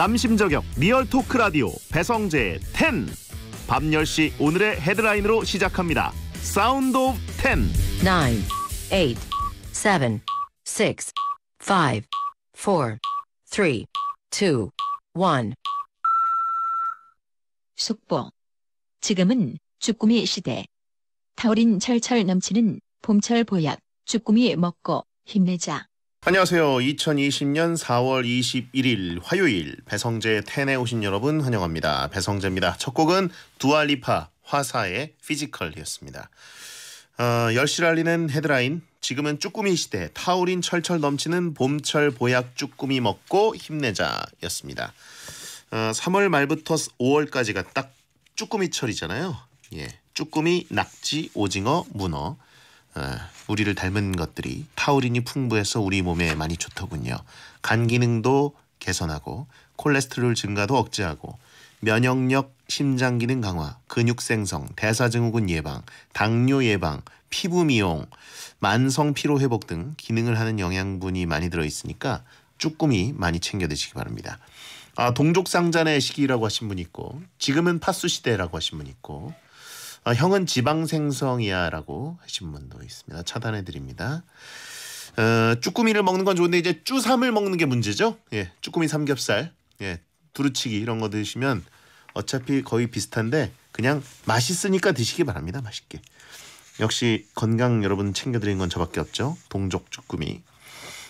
남심저격 리얼 토크 라디오 배성재 10. 밤 10시 오늘의 헤드라인으로 시작합니다. 사운드 오브 10. 9, 8, 7, 6, 5, 4, 3, 2, 1. 속보. 지금은 쭈꾸미 시대. 타오린 철철 넘치는 봄철 보약. 쭈꾸미 먹고 힘내자. 안녕하세요. 2020년 4월 21일 화요일 배성재 텐에 오신 여러분 환영합니다. 배성재입니다. 첫 곡은 두알리파 화사의 피지컬이었습니다. 어, 열실 알리는 헤드라인 지금은 쭈꾸미 시대 타우린 철철 넘치는 봄철 보약 쭈꾸미 먹고 힘내자였습니다. 어, 3월 말부터 5월까지가 딱 쭈꾸미철이잖아요. 예, 쭈꾸미, 낙지, 오징어, 문어 어, 우리를 닮은 것들이 타우린이 풍부해서 우리 몸에 많이 좋더군요. 간 기능도 개선하고 콜레스테롤 증가도 억제하고 면역력, 심장 기능 강화, 근육 생성, 대사 증후군 예방, 당뇨 예방, 피부 미용, 만성 피로 회복 등 기능을 하는 영양분이 많이 들어 있으니까 쭈꾸미 많이 챙겨 드시기 바랍니다. 아, 동족 상잔의 시기라고 하신 분 있고 지금은 파수 시대라고 하신 분 있고 아, 형은 지방 생성이야라고 하신 분도 있습니다. 차단해 드립니다. 어, 쭈꾸미를 먹는 건 좋은데 이제 쭈삼을 먹는 게 문제죠. 예, 쭈꾸미 삼겹살, 예, 두루치기 이런 거 드시면 어차피 거의 비슷한데 그냥 맛있으니까 드시기 바랍니다. 맛있게. 역시 건강 여러분 챙겨드린건 저밖에 없죠. 동족 쭈꾸미.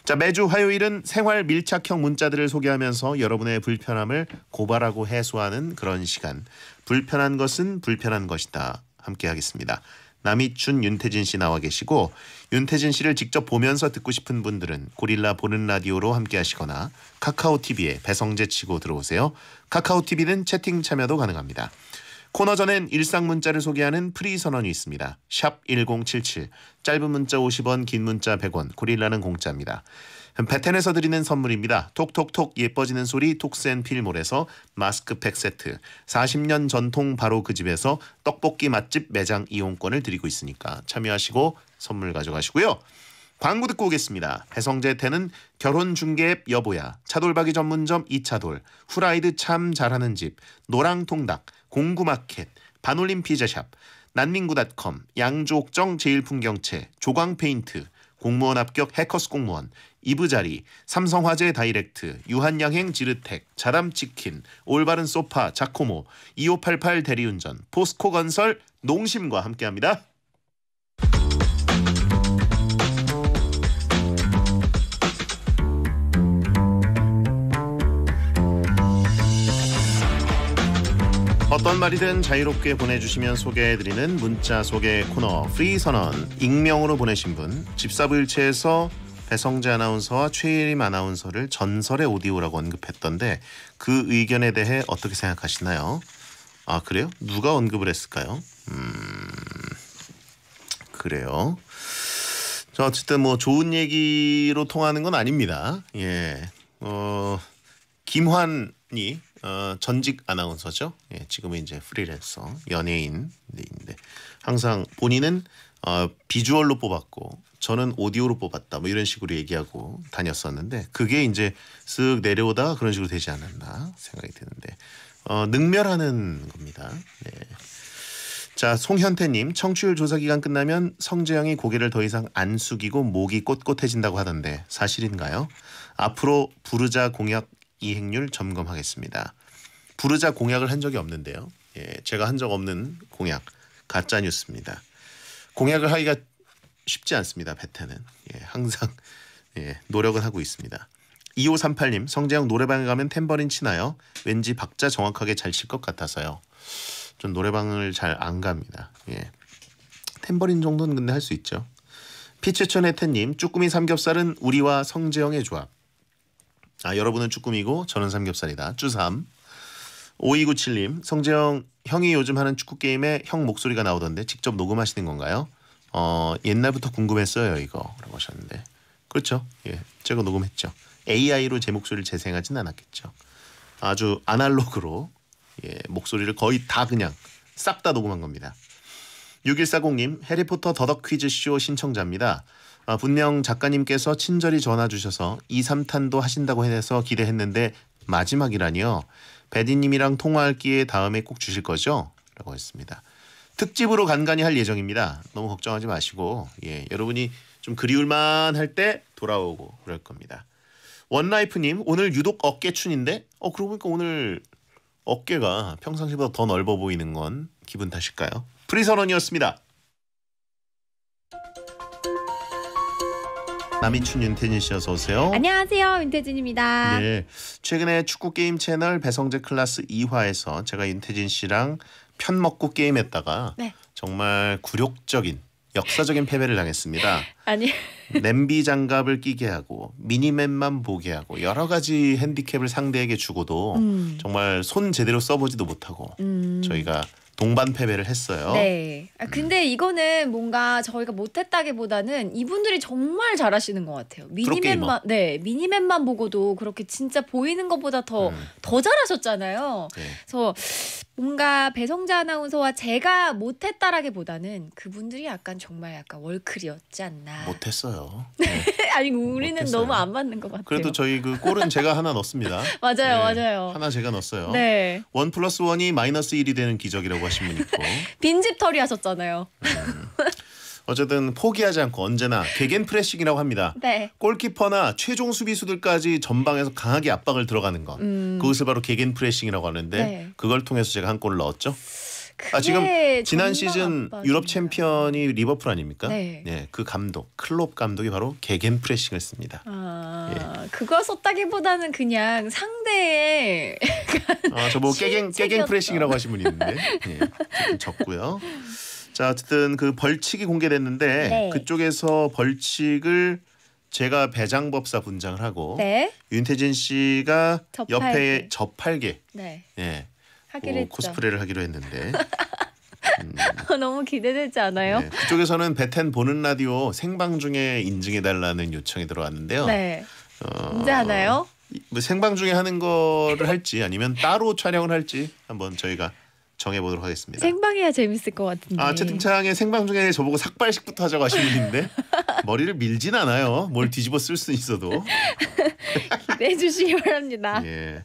자 매주 화요일은 생활 밀착형 문자들을 소개하면서 여러분의 불편함을 고발하고 해소하는 그런 시간 불편한 것은 불편한 것이다. 함께 하겠습니다. 남이춘 윤태진 씨 나와 계시고 윤태진 씨를 직접 보면서 듣고 싶은 분들은 고릴라 보는 라디오로 함께 하시거나 카카오 TV에 배성재 치고 들어오세요. 카카오 TV는 채팅 참여도 가능합니다. 코너 전엔 일상 문자를 소개하는 프리 선언이 있습니다. 샵 1077. 짧은 문자 50원, 긴 문자 100원. 고릴라는 공짜입니다. 베텐에서 드리는 선물입니다. 톡톡톡 예뻐지는 소리 톡센필몰에서 마스크팩 세트 40년 전통 바로 그 집에서 떡볶이 맛집 매장 이용권을 드리고 있으니까 참여하시고 선물 가져가시고요. 광고 듣고 오겠습니다. 배성재 태는 결혼중개앱 여보야, 차돌박이 전문점 이차돌, 후라이드 참 잘하는 집, 노랑통닭, 공구마켓, 반올림 피자샵, 난민구닷컴, 양조옥정 제일풍경채, 조광페인트, 공무원 합격 해커스 공무원, 이브자리, 삼성화재 다이렉트, 유한양행 지르텍, 자람치킨, 올바른 소파, 자코모, 2588 대리운전, 포스코건설, 농심과 함께합니다. 어떤 말이든 자유롭게 보내주시면 소개해드리는 문자 소개 코너 프리 선언 익명으로 보내신 분 집사부일체에서 배성재 아나운서와 최예림 아나운서를 전설의 오디오라고 언급했던데 그 의견에 대해 어떻게 생각하시나요? 아 그래요? 누가 언급을 했을까요? 음 그래요. 저 어쨌든 뭐 좋은 얘기로 통하는 건 아닙니다. 예. 어 김환이 어, 전직 아나운서죠. 예, 지금은 이제 프리랜서 연예인인데 네, 네. 항상 본인은 어, 비주얼로 뽑았고 저는 오디오로 뽑았다 뭐 이런 식으로 얘기하고 다녔었는데 그게 이제 쓱 내려오다가 그런 식으로 되지 않았나 생각이 드는데 어, 능멸하는 겁니다. 네. 자 송현태님 청취율 조사 기간 끝나면 성재영이 고개를 더 이상 안 숙이고 목이 꼿꼿해진다고 하던데 사실인가요? 앞으로 부르자 공약 이행률 점검하겠습니다. 부르자 공약을 한 적이 없는데요. 예, 제가 한 적 없는 공약 가짜 뉴스입니다. 공약을 하기가 쉽지 않습니다. 베테는 예, 항상 예, 노력은 하고 있습니다. 2538님 성재형 노래방에 가면 탬버린 치나요? 왠지 박자 정확하게 잘 칠 것 같아서요. 전 노래방을 잘 안 갑니다. 예. 탬버린 정도는 근데 할 수 있죠. 피츠촌의 태님 쭈꾸미 삼겹살은 우리와 성재형의 조합. 아 여러분은 쭈꾸미고 저는 삼겹살이다. 쭈삼. 5297님 성재형 형이 요즘 하는 축구 게임에 형 목소리가 나오던데 직접 녹음하시는 건가요? 어 옛날부터 궁금했어요 이거 라고 하셨는데 그렇죠 예 제가 녹음했죠 AI로 제 목소리를 재생하진 않았겠죠 아주 아날로그로 예 목소리를 거의 다 그냥 싹 다 녹음한 겁니다 6140님 해리포터 더덕 퀴즈쇼 신청자입니다 아, 분명 작가님께서 친절히 전화 주셔서 2, 3탄도 하신다고 해서 기대했는데 마지막이라니요. 배디님이랑 통화할 기회 다음에 꼭 주실 거죠? 라고 했습니다. 특집으로 간간히 할 예정입니다. 너무 걱정하지 마시고 예, 여러분이 좀 그리울만 할 때 돌아오고 그럴 겁니다. 원라이프님 오늘 유독 어깨춘인데 어 그러고 보니까 오늘 어깨가 평상시보다 더 넓어 보이는 건 기분 탓일까요? 프리선언이었습니다. 남이춘 윤태진 씨 어서 오세요. 안녕하세요. 윤태진입니다. 네. 최근에 축구 게임 채널 배성재 클라스 2화에서 제가 윤태진 씨랑 편 먹고 게임했다가 네. 정말 굴욕적인 역사적인 패배를 당했습니다. 아니 냄비 장갑을 끼게 하고 미니맵만 보게 하고 여러 가지 핸디캡을 상대에게 주고도 음. 정말 손 제대로 써보지도 못하고 음. 저희가 동반 패배를 했어요. 네. 아, 근데 이거는 뭔가 저희가 못했다기보다는 이분들이 정말 잘하시는 것 같아요. 뭐. 미니맨만네 미니맵만 보고도 그렇게 진짜 보이는 것보다 더더 음. 잘하셨잖아요. 네. 그래서 뭔가 배성자 아나운서와 제가 못했다라기보다는 그분들이 약간 정말 약간 월클이었지 않나. 못했어요. 네. 아니 우리는 너무 안 맞는 것 같아요. 그래도 저희 그 골은 제가 하나 넣습니다 맞아요, 네. 맞아요. 하나 제가 넣었어요. 네. 원 플러스 원이 마이너스 1이 되는 기적이라고 하신 분 있고 빈집 털이 하셨잖아요. 음. 어쨌든 포기하지 않고 언제나 개겐 프레싱이라고 합니다. 네. 골키퍼나 최종 수비수들까지 전방에서 강하게 압박을 들어가는 것. 음. 그것을 바로 개겐 프레싱이라고 하는데 네. 그걸 통해서 제가 한 골을 넣었죠. 아, 지금 지난 시즌 아빠입니다. 유럽 챔피언이 리버풀 아닙니까? 네. 예, 그 감독 클롭 감독이 바로 개겐 프레싱을 씁니다. 아, 예. 그거 썼다기보다는 그냥 상대의 아, 저뭐 깨갱 깨갱 프레싱이라고 하신 분이 있는데 예, 적고요. 자, 어쨌든 그 벌칙이 공개됐는데 네. 그쪽에서 벌칙을 제가 배장법사 분장을 하고 네. 윤태진 씨가 접팔계. 옆에 접팔계 네. 예, 하기로 어, 코스프레를 하기로 했는데. 음. 너무 기대되지 않아요? 네. 그쪽에서는 베텐 보는 라디오 생방 중에 인증해달라는 요청이 들어왔는데요. 네. 언제 어, 하나요? 뭐 생방 중에 하는 거를 할지 아니면 따로 촬영을 할지 한번 저희가 정해보도록 하겠습니다. 생방해야 재밌을 것 같은데. 아 채팅창에 생방 중에 저보고 삭발식부터 하자고 하신 분인데 머리를 밀진 않아요. 뭘 뒤집어 쓸 수 있어도. 기대해 주시기 바랍니다. 예.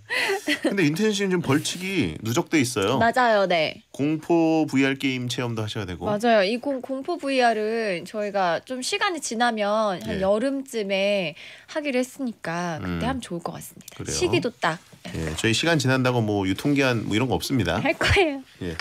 근데 인텐시는 좀 벌칙이 누적돼 있어요. 맞아요. 네. 공포 VR 게임 체험도 하셔야 되고. 맞아요. 이 공, 공포 VR은 저희가 좀 시간이 지나면 한 예. 여름쯤에 하기로 했으니까 그때 음. 하면 좋을 것 같습니다. 그래요. 시기도 딱 예, 저희 시간 지난다고 뭐 유통기한 뭐 이런 거 없습니다. 할 거예요. 예.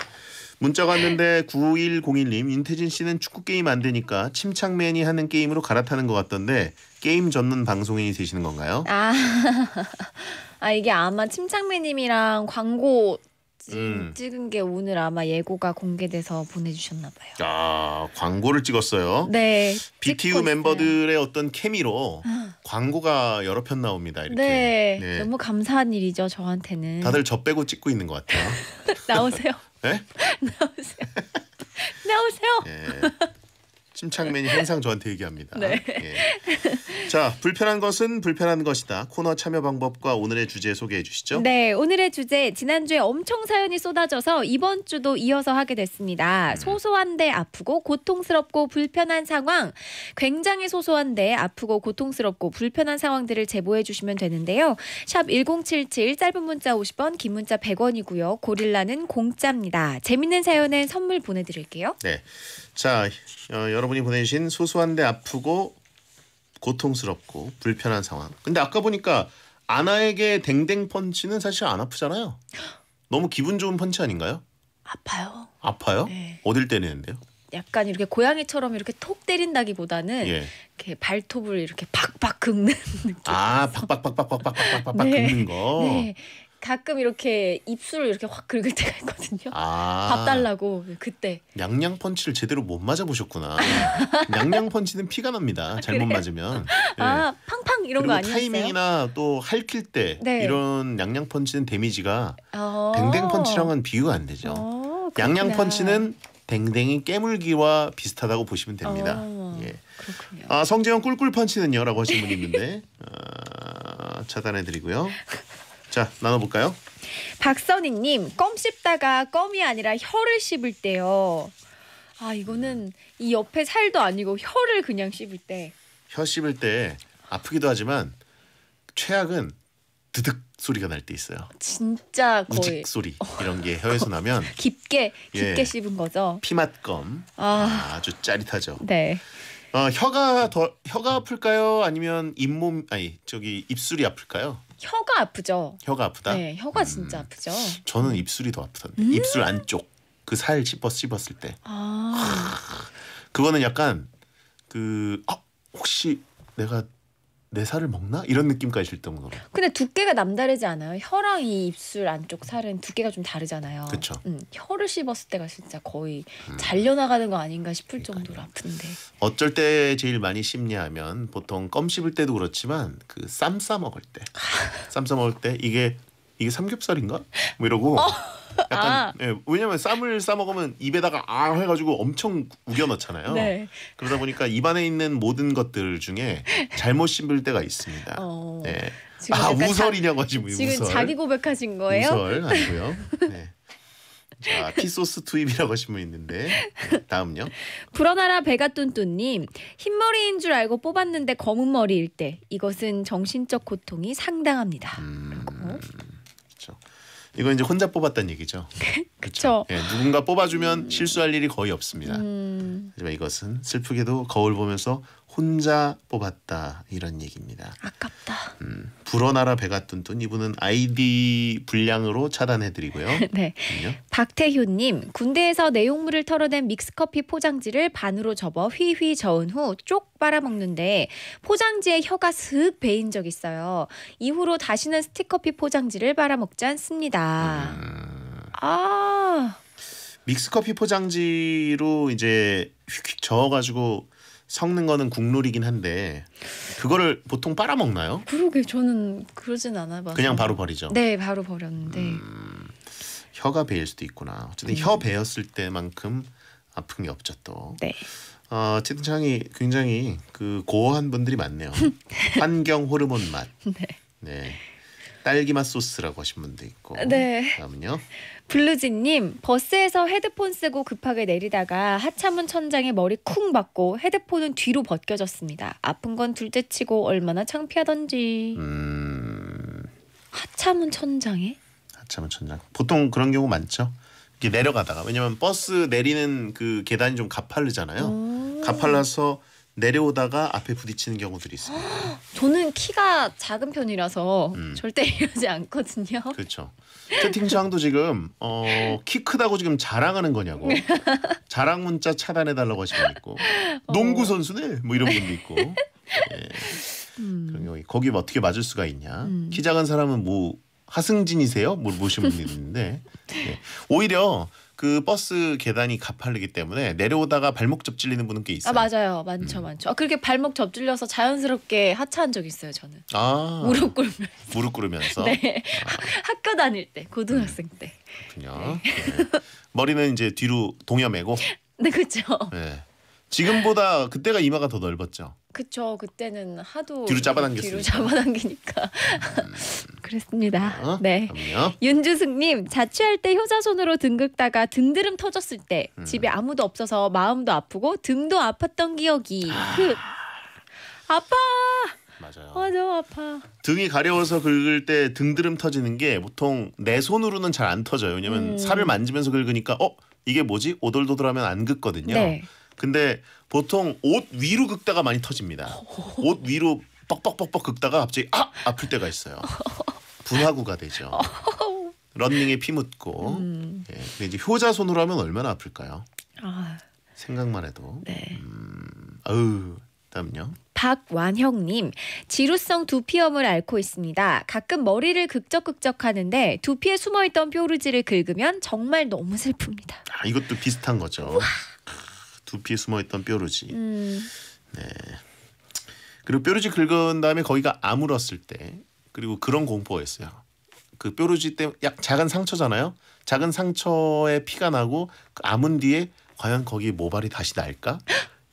문자가 왔는데 9101님 인태진 씨는 축구 게임 안 되니까 침착맨이 하는 게임으로 갈아타는 것 같던데 게임 전문 방송인이 되시는 건가요? 아, 아 이게 아마 침착맨님이랑 광고 사진 음. 찍은 게 오늘 아마 예고가 공개돼서 보내주셨나 봐요. 아 광고를 찍었어요. 네. BTU 멤버들의 있어요. 어떤 케미로 아. 광고가 여러 편 나옵니다. 이렇게. 네, 네. 너무 감사한 일이죠 저한테는. 다들 저 빼고 찍고 있는 것 같아요. 나오세요. 네? 나오세요. 나오세요. 네. 침착맨이 항상 저한테 얘기합니다. 네. 예. 자, 불편한 것은 불편한 것이다. 코너 참여 방법과 오늘의 주제 소개해 주시죠. 네, 오늘의 주제 지난주에 엄청 사연이 쏟아져서 이번 주도 이어서 하게 됐습니다. 음. 소소한데 아프고 고통스럽고 불편한 상황. 굉장히 소소한데 아프고 고통스럽고 불편한 상황들을 제보해 주시면 되는데요. 샵 1077 짧은 문자 50원, 긴 문자 100원이고요. 고릴라는 공짜입니다. 재밌는 사연은 선물 보내 드릴게요. 네. 자, 어, 여러분이 보내신 소소한데 아프고 고통스럽고 불편한 상황. 근데 아까 보니까 아나에게 댕댕 펀치는 사실 안 아프잖아요. 너무 기분 좋은 펀치 아닌가요? 아파요. 아파요? 네. 어딜 때리는데요? 약간 이렇게 고양이처럼 이렇게 톡 때린다기보다는 예. 이렇게 발톱을 이렇게 팍팍 긁는 느낌. 아, 팍팍팍팍팍팍팍팍 네. 긁는 거. 네. 가끔 이렇게 입술을 이렇게 확 긁을 때가 있거든요. 아밥 달라고 그때. 양양 펀치를 제대로 못 맞아 보셨구나. 양양 펀치는 피가 납니다. 아, 잘못 그래요? 맞으면. 네. 아 예. 팡팡 이런 거 아니었어요? 타이밍이나 또 할킬 때 네. 이런 양양 펀치는 데미지가 어. 댕댕 펀치랑은 비유가안 되죠. 어 양양 펀치는 댕댕이 깨물기와 비슷하다고 보시면 됩니다. 어, 예. 그렇군요. 아 성재형 꿀꿀 펀치는요라고 하신 분이 있는데 어, 차단해드리고요. 자, 나눠볼까요? 박선희님, 껌 씹다가 껌이 아니라 혀를 씹을 때요. 아, 이거는 이 옆에 살도 아니고 혀를 그냥 씹을 때. 혀 씹을 때 아프기도 하지만 최악은 드득 소리가 날 때 있어요. 진짜 거의 우직 소리 이런 게 혀에서 나면 깊게 깊게 예, 씹은 거죠. 피맛검 아. 아주 짜릿하죠. 네. 어, 혀가 더 혀가 아플까요? 아니면 잇몸 아니 저기 입술이 아플까요? 혀가 아프죠. 혀가 아프다. 네, 혀가 음. 진짜 아프죠. 저는 입술이 더 아프던데. 음? 입술 안쪽 그 살 씹어 씹었을 때. 아. 그거는 약간 그 아, 혹시 내가 내 살을 먹나 이런 느낌까지 들 정도로. 근데 두께가 남다르지 않아요? 혀랑 이 입술 안쪽 살은 두께가 좀 다르잖아요. 그렇죠. 음, 혀를 씹었을 때가 진짜 거의 음. 잘려나가는 거 아닌가 싶을 그러니까요. 정도로 아픈데. 어쩔 때 제일 많이 씹냐하면 보통 껌 씹을 때도 그렇지만 그쌈싸 먹을 때, 쌈싸 먹을 때 이게 이게 삼겹살인가? 뭐 이러고 어. 약간 아. 예, 왜냐면 쌈을 싸 먹으면 입에다가 아 해가지고 엄청 우겨 넣잖아요. 네. 그러다 보니까 입안에 있는 모든 것들 중에 잘못 씹을 때가 있습니다. 어. 네. 아 우설이냐고 하지 뭐 지금 우설. 자기 고백하신 거예요? 우설 아니고요. 네. 자, 피소스 투입이라고 하신 분 있는데 네, 다음요. 불어나라 배가 뚠뚠님 흰머리인 줄 알고 뽑았는데 검은 머리일 때 이것은 정신적 고통이 상당합니다. 음... 이건 이제 혼자 뽑았다는 얘기죠. 그렇죠. 예, 누군가 뽑아주면 실수할 일이 거의 없습니다. 음. 하지만 이것은 슬프게도 거울 보면서 혼자 뽑았다 이런 얘기입니다. 아깝다. 음, 불어나라 배가 뜬뜬 이분은 아이디 분량으로 차단해드리고요. 네. 박태효님 군대에서 내용물을 털어낸 믹스커피 포장지를 반으로 접어 휘휘 저은 후 쪽 빨아먹는데 포장지에 혀가 슥 베인 적 있어요. 이후로 다시는 스틱커피 포장지를 빨아먹지 않습니다. 음... 아. 믹스커피 포장지로 이제 휙휙 저어가지고 섞는 거는 국룰이긴 한데 그거를 보통 빨아먹나요? 그러게 저는 그러진 않아요. 그냥 바로 버리죠. 네, 바로 버렸는데. 음, 혀가 베일 수도 있구나. 어쨌든 음. 혀 베었을 때만큼 아픈 게 없죠 또. 네. 어, 채팅창이 굉장히 그 고어한 분들이 많네요. 환경 호르몬 맛. 네. 네. 딸기맛 소스라고 하신 분도 있고. 네. 다음은요. 블루진님 버스에서 헤드폰 쓰고 급하게 내리다가 하차문 천장에 머리 쿵 맞고 헤드폰은 뒤로 벗겨졌습니다. 아픈 건 둘째치고 얼마나 창피하던지. 음... 하차문 천장에? 하차문 천장. 보통 그런 경우 많죠. 이렇게 내려가다가 왜냐면 버스 내리는 그 계단이 좀 가파르잖아요. 오. 가팔라서 내려오다가 앞에 부딪히는 경우들이 있습니다. 저는 키가 작은 편이라서 음. 절대 이러지 않거든요. 그렇죠. 채팅창도 지금 어, 키 크다고 지금 자랑하는 거냐고 자랑 문자 차단해 달라고 하시는 분 있고 어. 농구 선수네 뭐 이런 분도 있고 예. 음. 그런 경 거기 뭐 어떻게 맞을 수가 있냐 음. 키 작은 사람은 뭐 하승진이세요? 뭘 뭐 모신 분이 있는데 예. 오히려 그 버스 계단이 가파르기 때문에 내려오다가 발목 접질리는 분은 꽤 아, 있어요. 아 맞아요, 많죠, 음. 많죠. 아, 그렇게 발목 접질려서 자연스럽게 하차한 적 있어요, 저는. 아 무릎 꿇으면서. 무릎 꿇으면서. 네, 아. 학교 다닐 때, 고등학생 음. 때. 그렇군요. 네. 네. 머리는 이제 뒤로 동여매고. 네, 그렇죠. 네. 지금보다 그때가 이마가 더 넓었죠. 그쵸 그때는 하도 뒤로 잡아당겼으니까. 뒤로 잡아당기니까 음. 그랬습니다. 어? 네. 그럼요. 윤주승님 자취할 때 효자손으로 등 긁다가 등드름 터졌을 때 음. 집에 아무도 없어서 마음도 아프고 등도 아팠던 기억이 아. 그 아파 맞아요. 맞아 어, 아파 등이 가려워서 긁을 때 등드름 터지는 게 보통 내 손으로는 잘 안 터져요. 왜냐면 음. 살을 만지면서 긁으니까 어 이게 뭐지 오돌도돌하면 안 긁거든요. 네. 근데 보통 옷 위로 긁다가 많이 터집니다. 옷 위로 뻑뻑뻑뻑 긁다가 갑자기 아 아플 때가 있어요. 분화구가 되죠. 런닝에 피 묻고. 음. 예, 근데 이제 효자손으로 하면 얼마나 아플까요? 아. 생각만 해도. 네. 음, 아유, 다음요. 박완형님, 지루성 두피염을 앓고 있습니다. 가끔 머리를 극적극적 하는데 두피에 숨어있던 뾰루지를 긁으면 정말 너무 슬픕니다. 아, 이것도 비슷한 거죠. 두피에 숨어있던 뾰루지. 음. 네. 그리고 뾰루지 긁은 다음에 거기가 아물었을 때 그리고 그런 공포가있어요그 뾰루지 때약 작은 상처잖아요. 작은 상처에 피가 나고 그 아문 뒤에 과연 거기 모발이 다시 날까?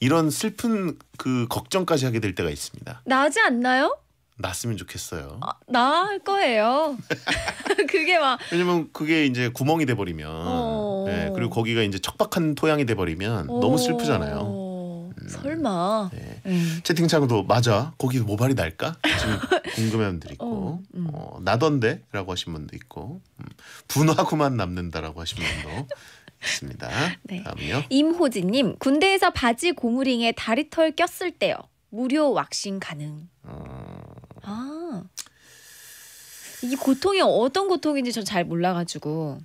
이런 슬픈 그 걱정까지 하게 될 때가 있습니다. 나지 않나요? 났으면 좋겠어요. 아, 나을 거예요. 그게 막 왜냐면 그게 이제 구멍이 돼 버리면 어. 네, 그리고 거기가 이제 척박한 토양이 돼버리면 너무 슬프잖아요. 음. 설마. 네. 음. 채팅창도 맞아. 거기 모발이 날까? 궁금해하는 분들 있고 어, 음. 어, 나던데라고 하신 분도 있고 음, 분화구만 남는다라고 하신 분도. 있습니다. 네. 다음요. 임호진님 군대에서 바지 고무링에 다리털 꼈을 때요. 무료 왁싱 가능. 어... 아, 이 고통이 어떤 고통인지 전 잘 몰라가지고.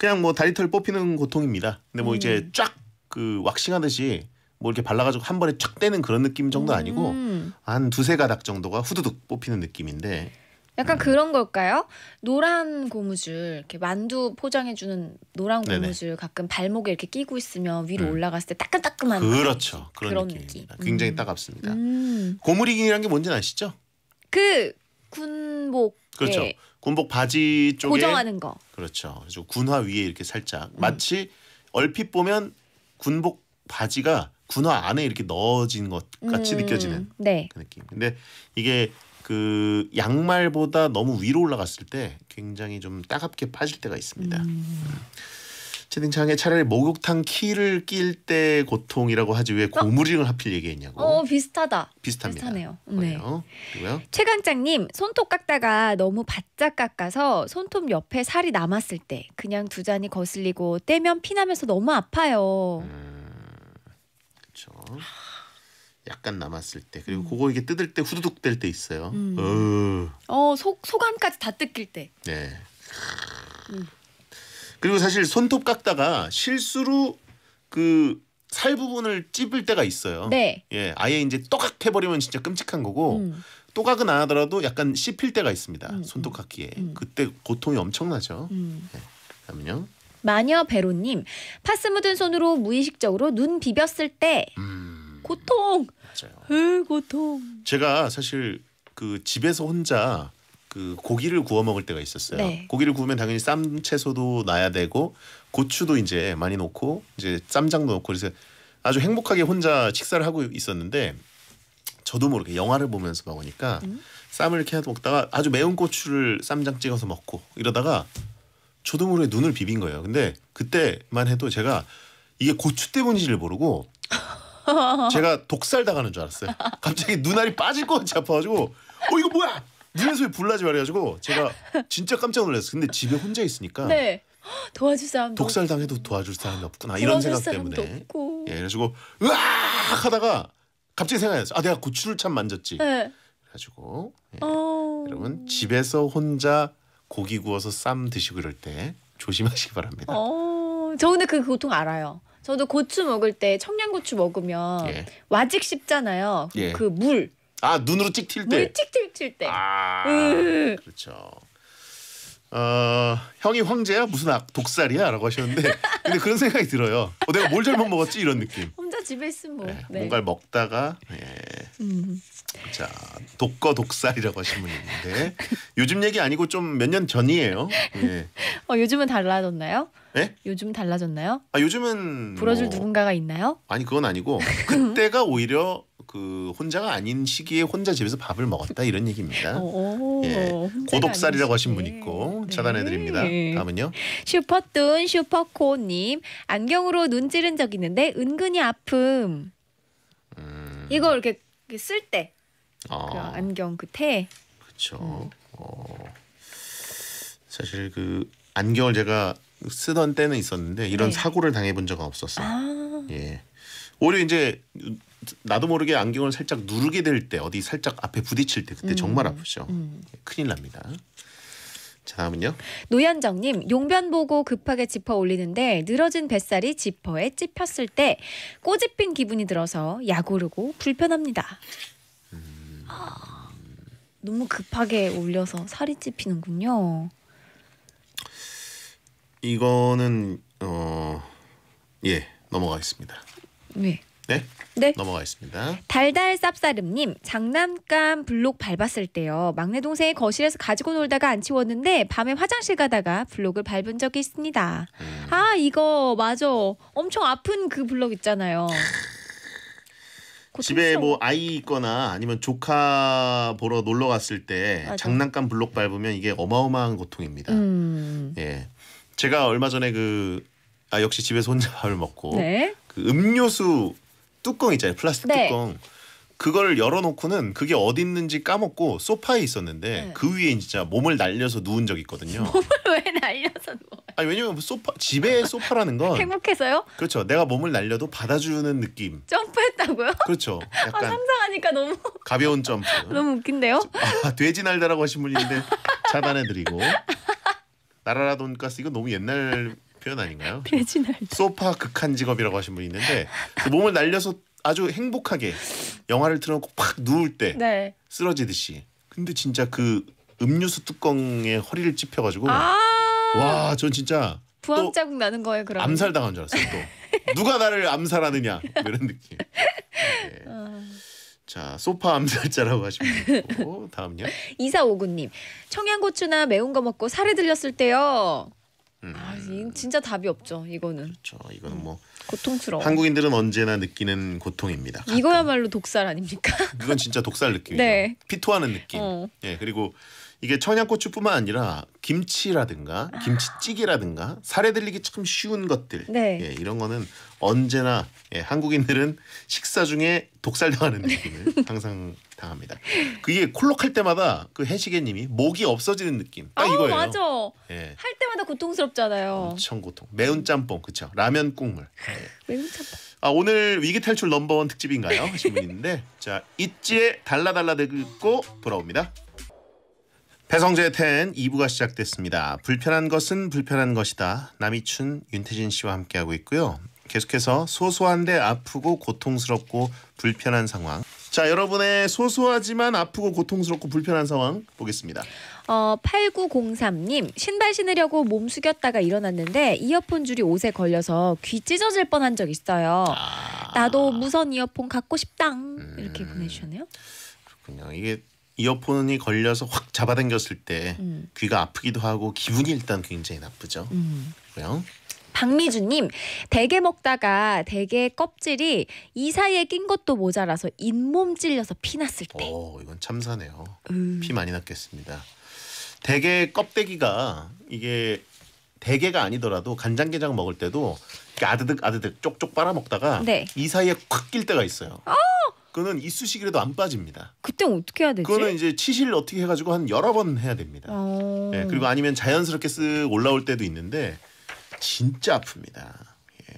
그냥 뭐 다리털 뽑히는 고통입니다. 근데 뭐 음. 이제 쫙 그 왁싱하듯이 뭐 이렇게 발라가지고 한 번에 쫙 떼는 그런 느낌 정도 아니고 음. 한 두세 가닥 정도가 후두둑 뽑히는 느낌인데 약간 음. 그런 걸까요? 노란 고무줄 이렇게 만두 포장해 주는 노란 고무줄 네네. 가끔 발목에 이렇게 끼고 있으면 위로 음. 올라갔을 때 따끈따끈한 그렇죠 그런, 그런 느낌 굉장히 음. 따갑습니다. 음. 고무리깅이란게 뭔지 아시죠? 그 군복 그렇죠. 예. 군복 바지 쪽에 고정하는 거. 그렇죠. 그래서 군화 위에 이렇게 살짝 음. 마치 얼핏 보면 군복 바지가 군화 안에 이렇게 넣어진 것 같이 음, 느껴지는 네. 그 느낌. 근데 이게 그 양말보다 너무 위로 올라갔을 때 굉장히 좀 따갑게 파질 때가 있습니다. 음. 음. 채팅창에 차라리 목욕탕 키를 낄 때 고통이라고 하지 왜 고무링을 어? 하필 얘기했냐고. 어 비슷하다. 비슷합니다. 비슷하네요. 네. 그리고요. 최강장님 손톱 깎다가 너무 바짝 깎아서 손톱 옆에 살이 남았을 때 그냥 두 잔이 거슬리고 떼면 피나면서 너무 아파요. 음, 그렇죠. 약간 남았을 때 그리고 음. 그거 이게 뜯을 때 후두둑 될 때 있어요. 음. 어. 어 소, 소감까지 다 뜯길 때. 네. 음. 그리고 사실 손톱 깎다가 실수로 그 살 부분을 찝을 때가 있어요. 네. 예, 아예 이제 또각 해버리면 진짜 끔찍한 거고 음. 또각은 안 하더라도 약간 씹힐 때가 있습니다. 음. 음. 손톱 깎기에 음. 그때 고통이 엄청나죠. 음. 예. 그다음요. 마녀 배로님 파스 묻은 손으로 무의식적으로 눈 비볐을 때 고통. 맞아요. 으 고통. 제가 사실 그 집에서 혼자 그 고기를 구워 먹을 때가 있었어요. 네. 고기를 구우면 당연히 쌈 채소도 놔야 되고 고추도 이제 많이 넣고 이제 쌈장도 넣고 그래서 아주 행복하게 혼자 식사를 하고 있었는데 저도 모르게 뭐 영화를 보면서 먹으니까 음? 쌈을 이렇게 먹다가 아주 매운 고추를 쌈장 찍어서 먹고 이러다가 저도 모르게 눈을 비빈 거예요. 근데 그때만 해도 제가 이게 고추 때문인지를 모르고 제가 독살 당하는 줄 알았어요. 갑자기 눈알이 빠질 것 같이 아파가지고 어 이거 뭐야? 유연소에 불나지 말해가지고 제가 진짜 깜짝 놀랐어요. 근데 집에 혼자 있으니까 네. 도와줄 사람 독살 당해도 도와줄 사람이 없구나 이런 생각 때문에 없고. 예 그래가지고 으악 하다가 갑자기 생각났어요. 아 내가 고추를 참 만졌지. 네. 그래가지고 예. 어... 여러분 집에서 혼자 고기 구워서 쌈 드시고 이럴 때 조심하시기 바랍니다. 어... 저 근데 그고통 알아요. 저도 고추 먹을 때 청양고추 먹으면 예. 와직 씹잖아요. 예. 그물 아 눈으로 찍힐 때. 찍찍 칠 때. 아 으. 음. 그렇죠. 어, 형이 황제야 무슨 악 독살이야라고 하셨는데 근데 그런 생각이 들어요. 어, 내가 뭘 잘못 먹었지 이런 느낌. 혼자 집에 있으면 뭐. 네, 네. 뭔가를 먹다가 예. 음. 자 독거 독살이라고 하신 분이 있는데 요즘 얘기 아니고 좀 몇 년 전이에요. 예. 어 요즘은 달라졌나요? 예? 요즘 달라졌나요? 아 요즘은 불어줄 뭐... 누군가가 있나요? 아니 그건 아니고 그때가 오히려 그 혼자가 아닌 시기에 혼자 집에서 밥을 먹었다 이런 얘기입니다. 오, 어, 어, 예. 고독살이라고 하신 분 있고 차단해 네. 드립니다. 네. 다음은요. 슈퍼툰 슈퍼코님 안경으로 눈 찌른 적 있는데 은근히 아픔. 음. 이거 이렇게 쓸 때. 아. 그 안경 그 테. 그렇죠. 음. 어. 사실 그 안경을 제가 쓰던 때는 있었는데 이런 네. 사고를 당해본 적은 없었어요. 아. 예. 오히려 이제 나도 모르게 안경을 살짝 누르게 될 때 어디 살짝 앞에 부딪힐 때 그때 음. 정말 아프죠. 음. 예, 큰일 납니다. 자 다음은요. 노현정님 용변 보고 급하게 지퍼 올리는데 늘어진 뱃살이 지퍼에 찝혔을 때 꼬집힌 기분이 들어서 약 오르고 불편합니다. 음. 아, 너무 급하게 올려서 살이 찝히는군요. 이거는 어 예 넘어가겠습니다. 네. 네. 네. 넘어가겠습니다. 달달 쌉싸름님 장난감 블록 밟았을 때요. 막내 동생이 거실에서 가지고 놀다가 안 치웠는데 밤에 화장실 가다가 블록을 밟은 적이 있습니다. 음. 아 이거 맞아. 엄청 아픈 그 블록 있잖아요. 집에 뭐 아이 있거나 아니면 조카 보러 놀러 갔을 때 맞아. 장난감 블록 밟으면 이게 어마어마한 고통입니다. 음. 예, 제가 얼마 전에 그 아, 역시 집에서 혼자 밥을 먹고 네? 그 음료수 뚜껑 있잖아요. 플라스틱 네. 뚜껑. 그걸 열어놓고는 그게 어디 있는지 까먹고 소파에 있었는데 네. 그 위에 진짜 몸을 날려서 누운 적 있거든요. 몸을 왜 날려서 누워? 아니 왜냐면 뭐 소파 집에 소파라는 건 행복해서요? 그렇죠. 내가 몸을 날려도 받아주는 느낌. 점프했다고요? 그렇죠. 아, 약간 아, 상상하니까 너무 가벼운 점프. 너무 웃긴데요? 아, 돼지 날다라고 하신 분인데 차단해드리고 나라라 돈가스 이거 너무 옛날 표현 아닌가요? 돼지 날 소파 극한 직업이라고 하신 분이 있는데 그 몸을 날려서 아주 행복하게 영화를 틀어놓고 팍 누울 때 네. 쓰러지듯이 근데 진짜 그 음료수 뚜껑에 허리를 찝혀가지고 아와전 진짜 부항 자국 나는 거예요 그럼 암살 당한 줄 알았어요 또 누가 나를 암살하느냐 뭐 이런 느낌 네. 아. 자 소파 암살자라고 하시면 되고 다음요 이사오구님 청양고추나 매운 거 먹고 살에 들렸을 때요 음. 아, 진짜 답이 없죠. 이거는. 그렇죠. 이거는 음. 뭐 고통스러워. 한국인들은 언제나 느끼는 고통입니다. 가끔. 이거야말로 독살 아닙니까? 이건 진짜 독살 느낌이죠. 네. 피토하는 느낌. 어. 예, 그리고 이게 청양고추뿐만 아니라 김치라든가 아. 김치찌개라든가 사례 들리기 참 쉬운 것들 네. 예, 이런 거는 언제나 예, 한국인들은 식사 중에 독살당하는 느낌을 항상 당합니다. 그게 콜록할 때마다 그 해시계님이 목이 없어지는 느낌 딱 어, 이거예요. 맞아. 예. 할 때마다 고통스럽잖아요. 엄청 고통. 매운 짬뽕 그쵸? 라면 국물. 예. 매운 짬뽕. 아 오늘 위기 탈출 넘버원 특집인가요? 하신 분있는데자잇지에 달라달라 듣고 돌아옵니다. 배성재의 텐 2부가 시작됐습니다. 불편한 것은 불편한 것이다. 남이춘, 윤태진 씨와 함께하고 있고요. 계속해서 소소한데 아프고 고통스럽고 불편한 상황. 자, 여러분의 소소하지만 아프고 고통스럽고 불편한 상황 보겠습니다. 어, 8903님, 신발 신으려고 몸 숙였다가 일어났는데 이어폰 줄이 옷에 걸려서 귀 찢어질 뻔한 적 있어요. 아... 나도 무선 이어폰 갖고 싶당. 이렇게 음. 보내주셨네요. 그렇군요. 이게 이어폰이 걸려서 확 잡아당겼을 때 음. 귀가 아프기도 하고 기분이 일단 굉장히 나쁘죠. 음. 그 박미주님 대게 먹다가 대게 껍질이 이 사이에 낀 것도 모자라서 잇몸 찔려서 피 났을 때. 오, 어, 이건 참사네요. 음. 피 많이 났겠습니다. 대게 껍데기가 이게 대게가 아니더라도 간장게장 먹을 때도 아드득 아드득 쪽쪽 빨아 먹다가 네. 이 사이에 콱낄 때가 있어요. 어! 그거는 이쑤시개라도 안 빠집니다. 그때 어떻게 해야 되지? 그거는 이제 치실 어떻게 해가지고 한 여러 번 해야 됩니다. 오. 어. 예, 그리고 아니면 자연스럽게 쓱 올라올 때도 있는데 진짜 아픕니다. 예.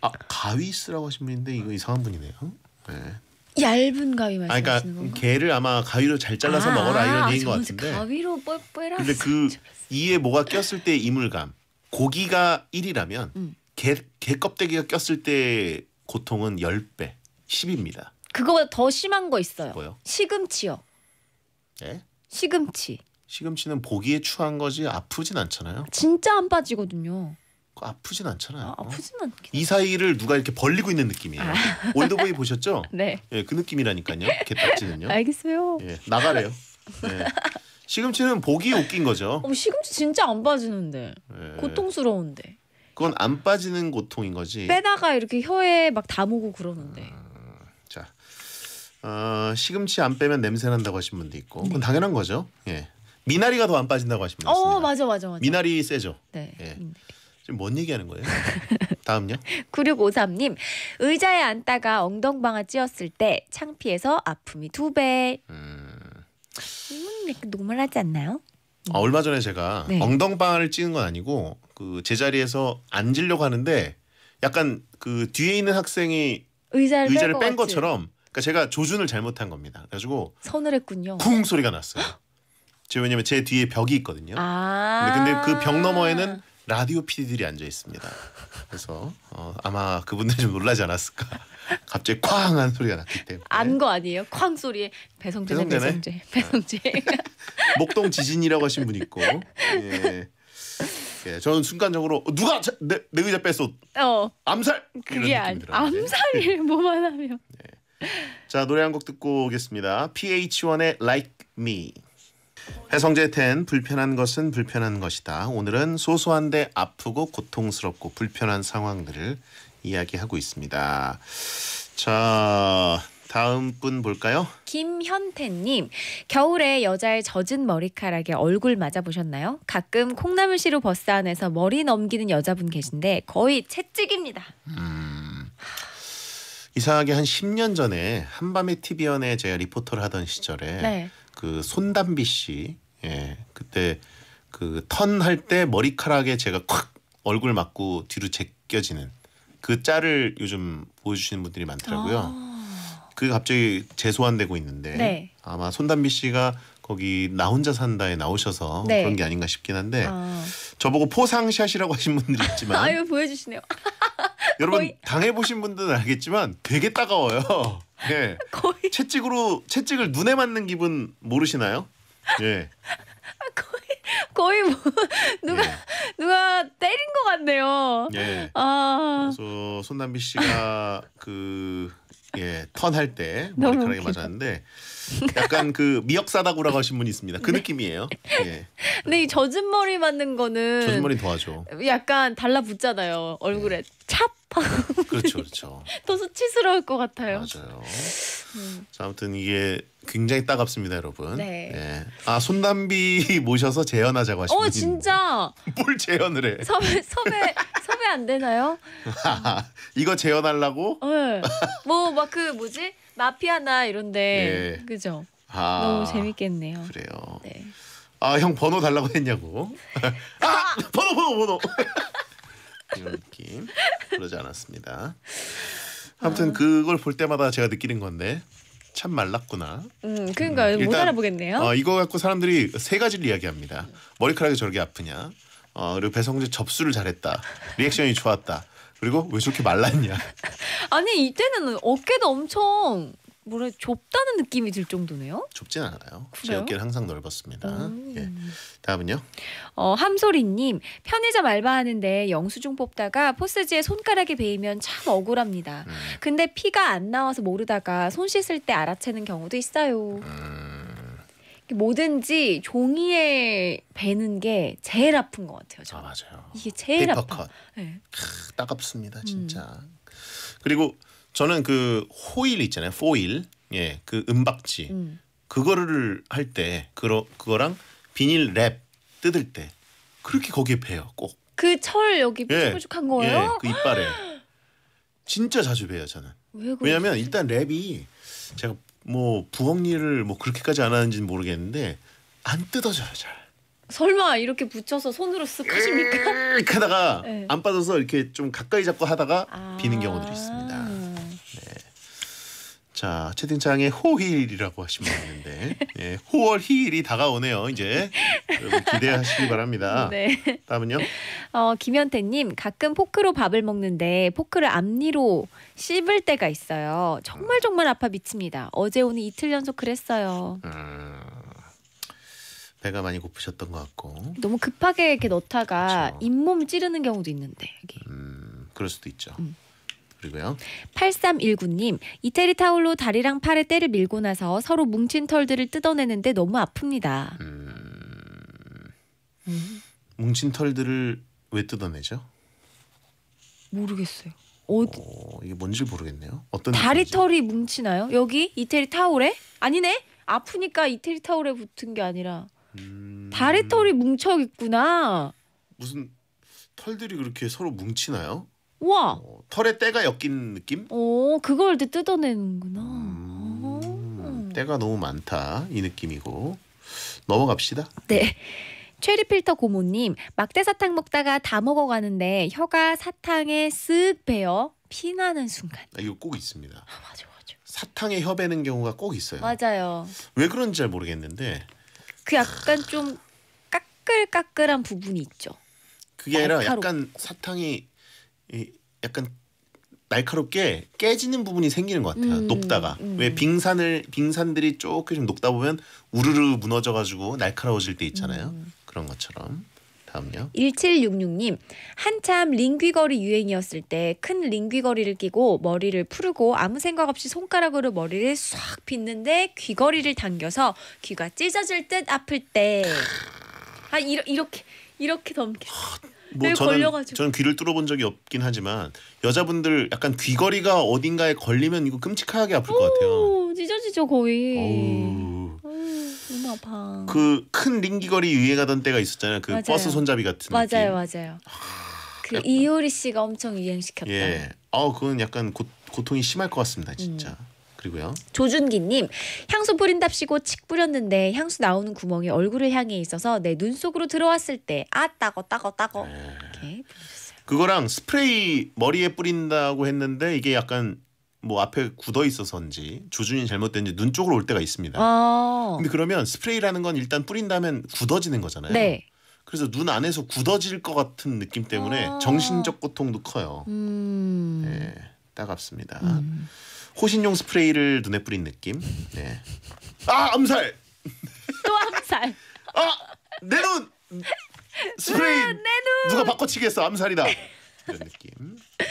아 가위 쓰라고 하신 분인데 이거 이상한 분이네요. 예. 얇은 가위 말씀하시는 아, 그러니까 건가? 개를 아마 가위로 잘 잘라서 아, 먹어라 이런 얘기인 것 같은데. 가위로 뻘뻘라. 근데 그 이에 뭐가 꼈을 때 이물감. 고기가 1이라면 음. 개, 개 껍데기가 꼈을 때 고통은 10배. 10입니다. 그거보다 더 심한 거 있어요. 뭐요? 시금치요. 예? 시금치. 시금치는 보기에 추한 거지 아프진 않잖아요. 진짜 안 빠지거든요. 그 아프진 않잖아요. 아, 프진 않긴. 이 사이를 누가 이렇게 벌리고 있는 느낌이에요. 아. 올드보이 보셨죠? 네. 예, 그 느낌이라니까요. 개딱지는요. 알겠어요. 예, 나가래요. 예. 시금치는 보기 웃긴 거죠. 어, 시금치 진짜 안 빠지는데 예. 고통스러운데. 그건 안 빠지는 고통인 거지. 빼다가 이렇게 혀에 막 다무고 그러는데. 아. 어, 시금치 안 빼면 냄새 난다고 하신 분도 있고 그건 당연한 거죠. 예. 미나리가 더 안 빠진다고 하신 분도 어, 있습니어 맞아 맞아 맞아. 미나리 세죠. 네. 예. 지금 뭔 얘기하는 거예요? 다음요. 9653님 의자에 앉다가 엉덩방아 찧었을 때 창피해서 아픔이 두 배. 음. 이건 약간 노멀하지 않나요? 아, 얼마 전에 제가 네. 엉덩방아를 찧은 건 아니고 그 제자리에서 앉으려고 하는데 약간 그 뒤에 있는 학생이 의자를, 의자를 뺀, 뺀 것처럼 그러니까 제가 조준을 잘못한 겁니다. 그래가지고 서늘했군요. 쿵 소리가 났어요. 왜냐면 제 뒤에 벽이 있거든요. 아 근데, 근데 그 벽 너머에는 라디오 PD들이 앉아 있습니다. 그래서 어, 아마 그분들 좀 놀라지 않았을까. 갑자기 쾅한 소리가 났기 때문에 안 거 아니에요? 쾅 소리에 배송재네 배성재 배성재 목동 지진이라고 하신 분 있고 예. 예, 저는 순간적으로 어, 누가 내, 내 의자 뺏어 어. 암살 그게 아니 암살을 예. 뭐만 하면 예. 자 노래 한 곡 듣고 오겠습니다. PH1의 Like Me. 해성재 텐 불편한 것은 불편한 것이다. 오늘은 소소한데 아프고 고통스럽고 불편한 상황들을 이야기하고 있습니다. 자 다음 분 볼까요? 김현태님, 겨울에 여자의 젖은 머리카락에 얼굴 맞아보셨나요? 가끔 콩나물 씨로 버스 안에서 머리 넘기는 여자분 계신데 거의 채찍입니다. 음... 이상하게 한 10년 전에 한밤의 TV연에 제가 리포터를 하던 시절에 네. 그 손담비 씨, 예, 그때 그 턴 할 때 머리카락에 제가 콱 얼굴 맞고 뒤로 제껴지는 그 짤을 요즘 보여주시는 분들이 많더라고요. 아. 그게 갑자기 재소환되고 있는데 네. 아마 손담비 씨가 거기 나 혼자 산다에 나오셔서 네. 그런 게 아닌가 싶긴 한데 아. 저보고 포상샷이라고 하신 분들이 있지만 아유 보여주시네요. 여러분 거의... 당해보신 분들은 알겠지만 되게 따가워요. 예. 거의... 채찍으로 채찍을 눈에 맞는 기분 모르시나요? 예. 아, 거의 뭐 누가 예. 누가 때린 것 같네요. 예. 아. 그래서 손남비 씨가 그 예, 턴할 때 머리카락에 맞았는데 약간 그 미역사다구라고 하신 분이 있습니다. 그 네. 느낌이에요. 예. 근데 이 젖은 머리 맞는 거는 젖은 머리 더하죠. 약간 달라붙잖아요. 얼굴에 예. 찹 그렇죠, 그렇죠. 또 수치스러울 것 같아요. 맞아요. 음. 자, 아무튼 이게 굉장히 따갑습니다, 여러분. 네. 네. 아 손담비 모셔서 재연하자고 하시는 어, 진짜. 뭘 재연을 해? 섭외 섭외 섭외 안 되나요? 이거 재연하려고? 네. 어, 예. 뭐막 그 뭐지 마피아나 이런데 네. 그죠? 아, 너무 재밌겠네요. 그래요. 네. 아형 번호 달라고 했냐고. 아, 아! 번호 번호 번호. 이런 느낌 그러지 않았습니다. 아무튼 그걸 볼 때마다 제가 느끼는 건데 참 말랐구나. 음, 그러니까 음, 못 알아보겠네요. 어, 이거 갖고 사람들이 세 가지를 이야기합니다. 머리카락이 저렇게 아프냐. 어, 그리고 배성재 접수를 잘했다. 리액션이 좋았다. 그리고 왜 저렇게 말랐냐. 아니 이때는 어깨도 엄청 뭐래 좁다는 느낌이 들 정도네요. 좁진 않아요. 그래요? 제 어깨는 항상 넓었습니다. 음. 예. 다음은요. 어, 함소리님 편의점 알바하는데 영수증 뽑다가 포스지에 손가락이 베이면 참 억울합니다. 음. 근데 피가 안 나와서 모르다가 손 씻을 때 알아채는 경우도 있어요. 음. 뭐든지 종이에 베는 게 제일 아픈 것 같아요. 저아 맞아요. 이게 제일 아파. 네. 크, 따갑습니다 진짜. 음. 그리고 저는 그 호일 있잖아요. 포일. 예. 그 은박지. 음. 그거를 할 때 그러, 그거랑 비닐 랩 뜯을 때 그렇게 거기에 베요 꼭. 그 철 여기 부족한 예. 거예요? 예. 그 이빨에. 진짜 자주 베요 저는. 왜냐면 일단 랩이 제가 뭐 부엌 일을 뭐 그렇게까지 안 하는지는 모르겠는데 안 뜯어져요, 잘. 설마 이렇게 붙여서 손으로 쓱 하십니까? 하다가 네. 안 빠져서 이렇게 좀 가까이 잡고 하다가 아 비는 경우들이 있습니다. 자 채팅창에 호힐이라고 하신 분 있는데 예, 호월 희일이 다가오네요 이제 여러분 기대하시기 바랍니다. 네. 다음은요. 어 김현태님 가끔 포크로 밥을 먹는데 포크를 앞니로 씹을 때가 있어요. 정말 정말 아파 미칩니다. 어제 오늘 이틀 연속 그랬어요. 음, 배가 많이 고프셨던 것 같고 너무 급하게 이렇게 넣다가 그렇죠. 잇몸 찌르는 경우도 있는데. 이게. 음 그럴 수도 있죠. 음. 그리고요. 8319님 이태리 타올로 다리랑 팔에 때를 밀고 나서 서로 뭉친 털들을 뜯어내는데 너무 아픕니다. 음... 음. 뭉친 털들을 왜 뜯어내죠? 모르겠어요. 어... 어 이게 뭔지 모르겠네요. 어떤 다리 털이 뭉치나요? 여기 이태리 타올에? 아니네. 아프니까 이태리 타올에 붙은 게 아니라 음... 다리 털이 뭉쳐 있구나. 무슨 털들이 그렇게 서로 뭉치나요? 와. 어, 털에 때가 엮인 느낌? 오, 어, 그걸 이제 뜯어내는구나. 음, 어. 때가 너무 많다 이 느낌이고 넘어갑시다. 네. 체리필터 고모님 막대 사탕 먹다가 다 먹어가는데 혀가 사탕에 쓱 베어 피나는 순간. 아, 이거 꼭 있습니다. 아, 맞아 맞아. 사탕에 혀 베는 경우가 꼭 있어요. 맞아요. 왜 그런지 잘 모르겠는데. 그 약간 좀 까끌까끌한 부분이 있죠. 그게 날카롭고. 약간 사탕 이, 약간 날카롭게 깨지는 부분이 생기는 것 같아요. 음, 높다가 음. 왜 빙산을 빙산들이 조금 높다 보면 우르르 무너져가지고 날카로워질 때 있잖아요. 음. 그런 것처럼. 다음요. 1766님 한참 링귀걸이 유행이었을 때 큰 링귀걸이를 끼고 머리를 푸르고 아무 생각 없이 손가락으로 머리를 싹 빗는데 귀걸이를 당겨서 귀가 찢어질 듯 아플 때. 아 이러, 이렇게 이렇게 덤게. 뭐 저는 걸려가지고. 저는 귀를 뚫어본 적이 없긴 하지만 여자분들 약간 귀걸이가 어딘가에 걸리면 이거 끔찍하게 아플 것 같아요. 찢어지죠 거의. 너무 아파. 그 큰 링귀걸이 유행 하던 때가 있었잖아요. 그 맞아요. 버스 손잡이 같은. 맞아요, 느낌. 맞아요. 그 이효리 씨가 엄청 유행시켰다. 예. 아, 그건 약간 고, 통이 심할 것 같습니다, 진짜. 음. 그리고요. 조준기님 향수 뿌린답시고 칙 뿌렸는데 향수 나오는 구멍이 얼굴을 향해 있어서 내 눈 속으로 들어왔을 때 아 따거 따거 따거 네. 이렇게 그거랑 스프레이 머리에 뿌린다고 했는데 이게 약간 뭐 앞에 굳어 있어서인지 조준이 잘못된지 눈 쪽으로 올 때가 있습니다. 아 근데 그러면 스프레이라는 건 일단 뿌린 다면 굳어지는 거잖아요. 네. 그래서 눈 안에서 굳어질 것 같은 느낌 때문에 아 정신적 고통도 커요. 음. 네, 따갑습니다. 음. 호신용 스프레이를 눈에 뿌린 느낌. 네. 아 암살. 또 암살. 아내 눈. 스프레이 내 눈. 누가 바꿔치기어 암살이다. 이런 느낌. 네.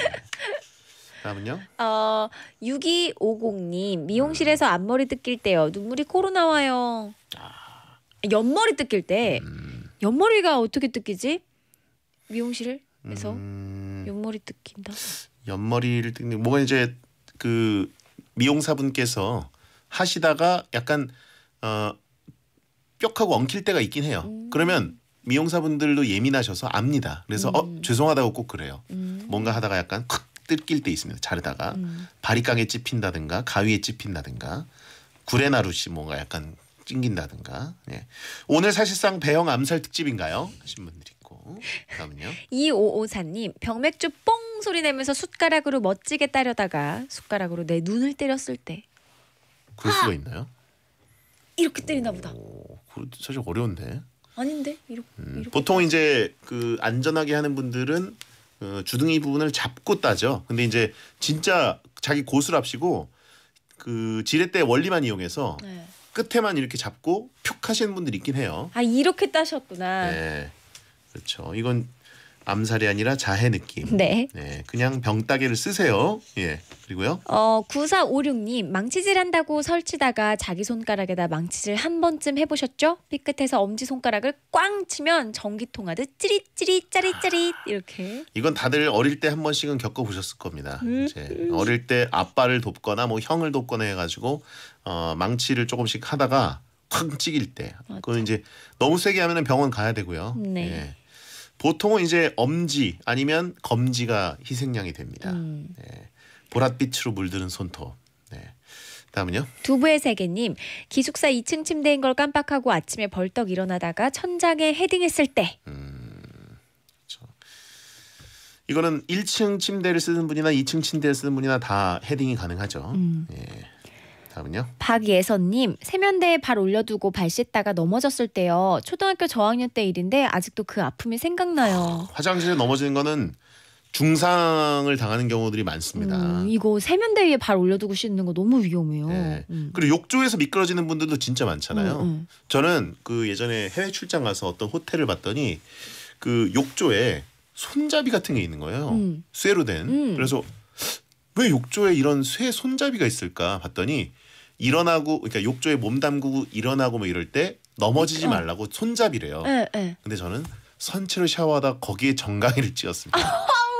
다음은요? 어 6250님 미용실에서 앞머리 뜯길 때요 눈물이 코로 나와요. 아. 옆머리 뜯길 때 음. 옆머리가 어떻게 뜯기지? 미용실에서 음. 옆머리 뜯긴다. 옆머리를 뜯는 뭐가 이제 그 미용사분께서 하시다가 약간 어 뼈하고 엉킬 때가 있긴 해요. 음. 그러면 미용사분들도 예민하셔서 압니다. 그래서 어, 음. 어 죄송하다고 꼭 그래요. 음. 뭔가 하다가 약간 콱 뜯길 때 있습니다. 자르다가 음. 바리깡에 찝힌다든가 가위에 찝힌다든가 구레나룻이 뭔가 약간 찡긴다든가. 예. 오늘 사실상 배영 암살 특집인가요? 하신 분들이 있고. 다음은요. 2554님 병맥주 뽕 소리 내면서 숟가락으로 멋지게 따려다가 숟가락으로 내 눈을 때렸을 때. 그럴 수가 아! 있나요? 이렇게 때리나 보다. 오, 사실 어려운데. 아닌데 이렇게, 음, 이렇게 보통 따 이제 그 안전하게 하는 분들은 어, 주둥이 부분을 잡고 따죠. 근데 이제 진짜 자기 고수랍시고 그 지렛대 원리만 이용해서 네. 끝에만 이렇게 잡고 푹 하시는 분들 있긴 해요. 아 이렇게 따셨구나. 네, 그렇죠. 이건 암살이 아니라 자해 느낌. 네. 네. 그냥 병따개를 쓰세요. 예. 그리고요. 어, 9456님, 망치질 한다고 설치다가 자기 손가락에다 망치질 한 번쯤 해보셨죠? 삐끗해서 엄지손가락을 꽝 치면 전기통 하듯 찌릿찌릿 짜릿짜릿 이렇게. 이건 다들 어릴 때 한 번씩은 겪어보셨을 겁니다. 음. 이제 어릴 때 아빠를 돕거나 뭐 형을 돕거나 해가지고 어, 망치를 조금씩 하다가 쾅 찌길 때. 그건 이제 너무 세게 하면 병원 가야 되고요. 네. 예. 보통은 이제 엄지 아니면 검지가 희생양이 됩니다. 음. 네. 보랏빛으로 물드는 손톱. 네. 다음은요. 두부의 세계님 기숙사 2층 침대인 걸 깜빡하고 아침에 벌떡 일어나다가 천장에 헤딩했을 때. 음, 그렇죠. 이거는 1층 침대를 쓰는 분이나 2층 침대를 쓰는 분이나 다 헤딩이 가능하죠. 음. 예. 다음은요. 박예선님 세면대에 발 올려두고 발 씻다가 넘어졌을 때요. 초등학교 저학년 때 일인데 아직도 그 아픔이 생각나요. 아, 화장실에 넘어지는 거는 중상을 당하는 경우들이 많습니다. 음, 이거 세면대 위에 발 올려두고 씻는 거 너무 위험해요. 네. 음. 그리고 욕조에서 미끄러지는 분들도 진짜 많잖아요. 음, 음, 저는 그 예전에 해외 출장 가서 어떤 호텔을 봤더니 그 욕조에 손잡이 같은 게 있는 거예요. 음. 쇠로 된. 음. 그래서 왜 욕조에 이런 쇠 손잡이가 있을까 봤더니 일어나고 그러니까 욕조에 몸 담그고 일어나고 뭐 이럴 때 넘어지지 어. 말라고 손잡이래요. 네, 네. 근데 저는 선체로 샤워하다 거기에 정강이를 찧었습니다.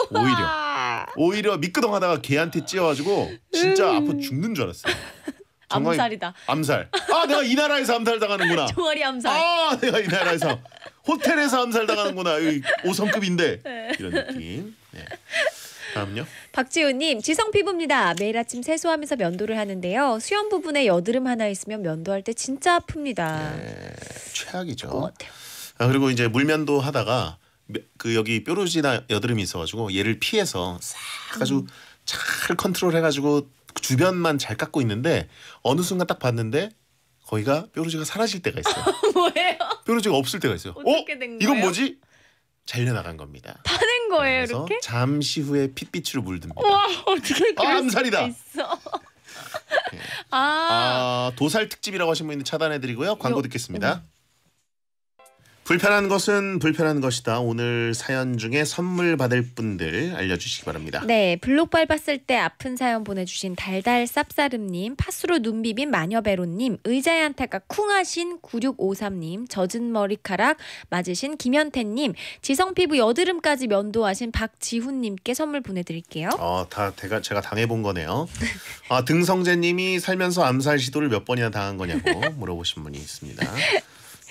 오히려 아. 오히려 미끄덩하다가 개한테 찧어가지고 진짜 음. 아파 죽는 줄 알았어요. 정말 암살이다. 암살. 아 내가 이 나라에서 암살 당하는구나. 종아리 암살. 아 내가 이 나라에서 호텔에서 암살 당하는구나. 오성급인데 네. 이런 느낌. 네. 다음요. 박지우님 지성 피부입니다. 매일 아침 세수하면서 면도를 하는데요. 수염 부분에 여드름 하나 있으면 면도할 때 진짜 아픕니다. 네, 최악이죠. 아, 그리고 이제 물면도 하다가 그 여기 뾰루지나 여드름이 있어가지고 얘를 피해서 싹 아주 음. 잘 컨트롤해가지고 주변만 잘 깎고 있는데 어느 순간 딱 봤는데 거기가 뾰루지가 사라질 때가 있어요. 뭐예요? 뾰루지가 없을 때가 있어요. 어떻게 어? 된 어? 거예요? 이건 뭐지? 잘려나간 겁니다. 파는 네, 거예요, 이렇게? 잠시 후에 핏빛으로 물듭니다. 와, 어떻게 그럴 아, 다 있어? 네. 아. 아. 도살 특집이라고 하신 분이 차단해드리고요. 광고 듣겠습니다. 불편한 것은 불편한 것이다. 오늘 사연 중에 선물 받을 분들 알려주시기 바랍니다. 네, 블록 밟았을 때 아픈 사연 보내주신 달달 쌉싸름님, 파수로 눈 비빈 마녀베로님, 의자에 안타까 쿵하신 9653님, 젖은 머리카락 맞으신 김현태님, 지성 피부 여드름까지 면도하신 박지훈님께 선물 보내드릴게요. 어, 다 제가, 제가 당해본 거네요. 아, 등성재님이 살면서 암살 시도를 몇 번이나 당한 거냐고 물어보신 분이 있습니다.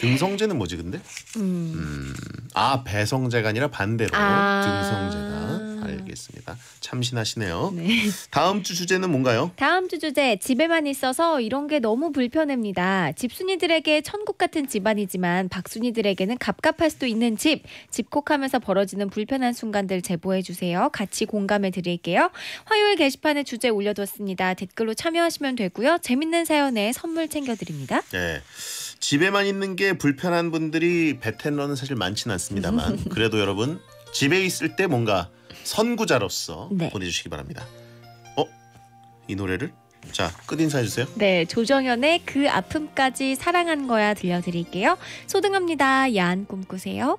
등성제는 뭐지 근데? 음. 아 배성제가 아니라 반대로 아~ 등성제다. 알겠습니다. 참신하시네요. 네. 다음 주 주제는 뭔가요? 다음 주 주제 집에만 있어서 이런 게 너무 불편합니다. 집순이들에게 천국 같은 집안이지만 박순이들에게는 갑갑할 수도 있는 집 집콕하면서 벌어지는 불편한 순간들 제보해 주세요. 같이 공감해 드릴게요. 화요일 게시판에 주제 올려뒀습니다. 댓글로 참여하시면 되고요. 재밌는 사연에 선물 챙겨드립니다. 네. 집에만 있는 게 불편한 분들이 베테너는 사실 많지는 않습니다만 그래도 여러분 집에 있을 때 뭔가 선구자로서 네. 보내주시기 바랍니다. 어? 이 노래를? 자, 끝 인사해주세요. 네, 조정현의 그 아픔까지 사랑한 거야 들려드릴게요. 소등합니다. 야한 꿈 꾸세요.